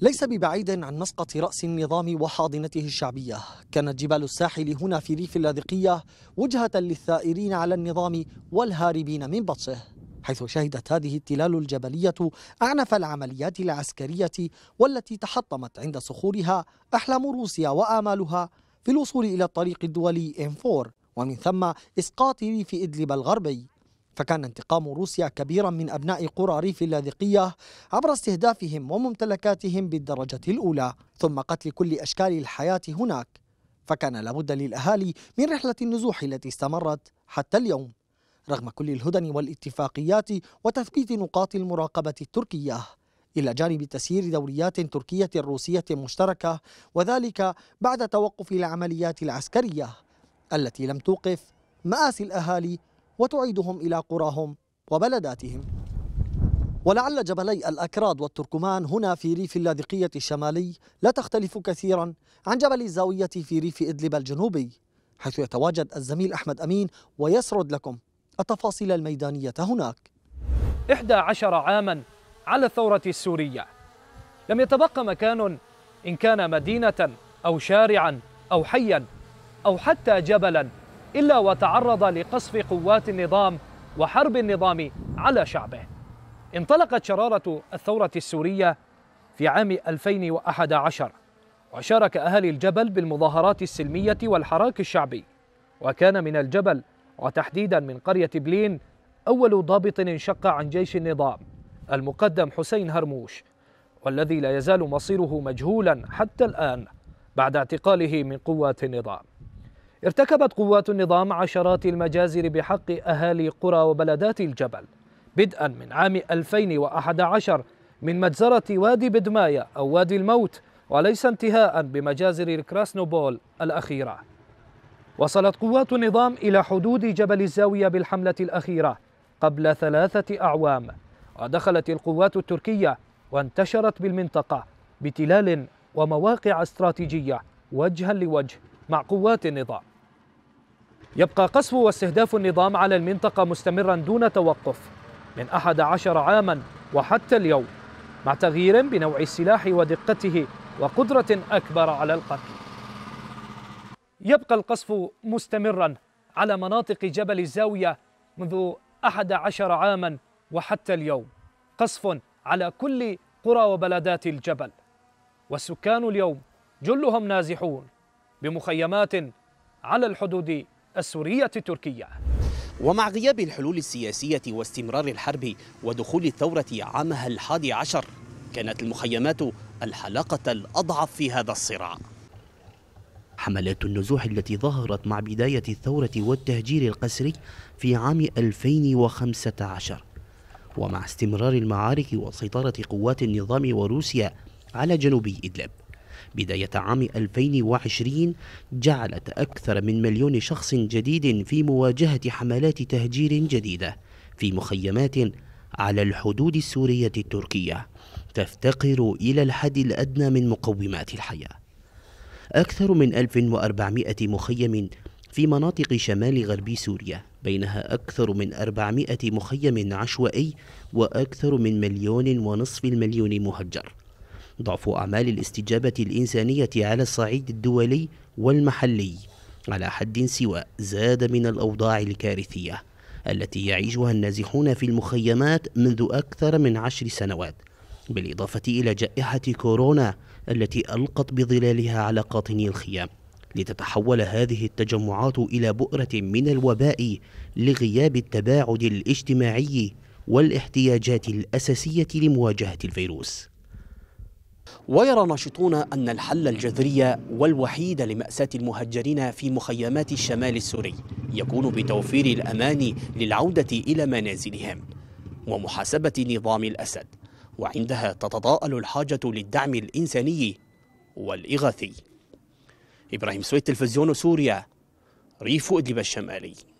ليس ببعيد عن مسقط رأس النظام وحاضنته الشعبية كانت جبال الساحل هنا في ريف اللاذقية وجهة للثائرين على النظام والهاربين من بطشه حيث شهدت هذه التلال الجبلية أعنف العمليات العسكرية والتي تحطمت عند صخورها أحلام روسيا وآمالها في الوصول إلى الطريق الدولي إنفور 4 ومن ثم إسقاط ريف إدلب الغربي فكان انتقام روسيا كبيرا من أبناء قرى ريف اللاذقية عبر استهدافهم وممتلكاتهم بالدرجة الأولى ثم قتل كل أشكال الحياة هناك فكان لابد للأهالي من رحلة النزوح التي استمرت حتى اليوم رغم كل الهدن والاتفاقيات وتثبيت نقاط المراقبة التركية إلى جانب تسيير دوريات تركية روسية مشتركة وذلك بعد توقف العمليات العسكرية التي لم توقف مآسي الأهالي وتعيدهم إلى قراهم وبلداتهم ولعل جبلي الأكراد والتركمان هنا في ريف اللاذقية الشمالي لا تختلف كثيرا عن جبل الزاوية في ريف إدلب الجنوبي حيث يتواجد الزميل أحمد أمين ويسرد لكم التفاصيل الميدانية هناك 11 عاما على الثورة السورية لم يتبقى مكان إن كان مدينة أو شارعا أو حيا أو حتى جبلا إلا وتعرض لقصف قوات النظام وحرب النظام على شعبه انطلقت شرارة الثورة السورية في عام 2011 وشارك أهالي الجبل بالمظاهرات السلمية والحراك الشعبي وكان من الجبل وتحديدا من قرية بلين أول ضابط انشق عن جيش النظام المقدم حسين هرموش والذي لا يزال مصيره مجهولا حتى الآن بعد اعتقاله من قوات النظام ارتكبت قوات النظام عشرات المجازر بحق أهالي قرى وبلدات الجبل بدءا من عام 2011 من مجزرة وادي بدمايا أو وادي الموت وليس انتهاء بمجازر الكراسنوبول الأخيرة وصلت قوات النظام إلى حدود جبل الزاوية بالحملة الأخيرة قبل ثلاثة أعوام ودخلت القوات التركية وانتشرت بالمنطقة بتلال ومواقع استراتيجية وجها لوجه مع قوات النظام يبقى قصف واستهداف النظام على المنطقة مستمرا دون توقف من أحد عشر عاما وحتى اليوم مع تغيير بنوع السلاح ودقته وقدرة أكبر على القتل يبقى القصف مستمرا على مناطق جبل الزاوية منذ أحد عشر عاما وحتى اليوم قصف على كل قرى وبلدات الجبل والسكان اليوم جلهم نازحون بمخيمات على الحدود السورية التركية ومع غياب الحلول السياسية واستمرار الحرب ودخول الثورة عامها الحادي عشر كانت المخيمات الحلقة الأضعف في هذا الصراع حملات النزوح التي ظهرت مع بداية الثورة والتهجير القسري في عام 2015 ومع استمرار المعارك وسيطرة قوات النظام وروسيا على جنوب إدلب بداية عام 2020 جعلت أكثر من مليون شخص جديد في مواجهة حملات تهجير جديدة في مخيمات على الحدود السورية التركية تفتقر إلى الحد الأدنى من مقومات الحياة أكثر من 1400 مخيم في مناطق شمال غربي سوريا بينها أكثر من 400 مخيم عشوائي وأكثر من مليون ونصف المليون مهجر ضعف أعمال الاستجابة الإنسانية على الصعيد الدولي والمحلي على حد سواء زاد من الأوضاع الكارثية التي يعيشها النازحون في المخيمات منذ أكثر من عشر سنوات بالإضافة إلى جائحة كورونا التي ألقت بظلالها على قاطني الخيام لتتحول هذه التجمعات إلى بؤرة من الوباء لغياب التباعد الاجتماعي والاحتياجات الأساسية لمواجهة الفيروس ويرى ناشطون أن الحل الجذري والوحيد لمأساة المهجرين في مخيمات الشمال السوري يكون بتوفير الأمان للعودة إلى منازلهم ومحاسبة نظام الأسد وعندها تتضاءل الحاجة للدعم الإنساني والإغاثي إبراهيم سويت تلفزيون سوريا ريف إدلب الشمالي